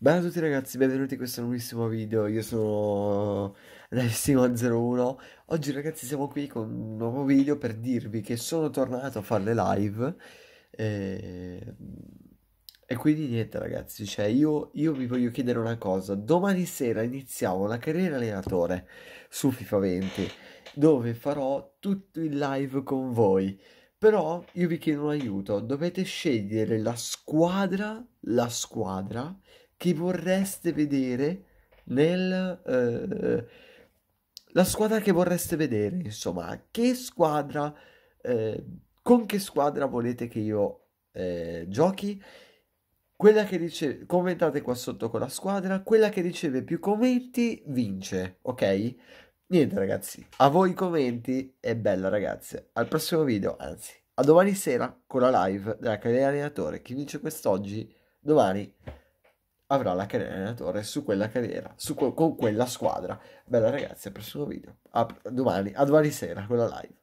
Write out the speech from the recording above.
Bella a tutti ragazzi, benvenuti in questo nuovissimo video, io sono Nessimo01 Oggi ragazzi siamo qui con un nuovo video per dirvi che sono tornato a fare le live e... Ehm, e, quindi niente ragazzi, cioè io, io vi voglio chiedere una cosa Domani sera iniziamo la carriera allenatore su FIFA 20 Dove farò tutto il live con voi però io vi chiedo un aiuto, dovete scegliere la squadra, la squadra che vorreste vedere nel... Eh, la squadra che vorreste vedere, insomma, che squadra, eh, con che squadra volete che io eh, giochi, quella che riceve, commentate qua sotto con la squadra, quella che riceve più commenti vince, ok? Niente ragazzi, a voi i commenti e bella ragazze, al prossimo video, anzi, a domani sera con la live della carriera allenatore, chi vince quest'oggi, domani avrà la carriera di allenatore su quella carriera, su con quella squadra. Bella ragazzi, al prossimo video. A domani, a domani sera con la live.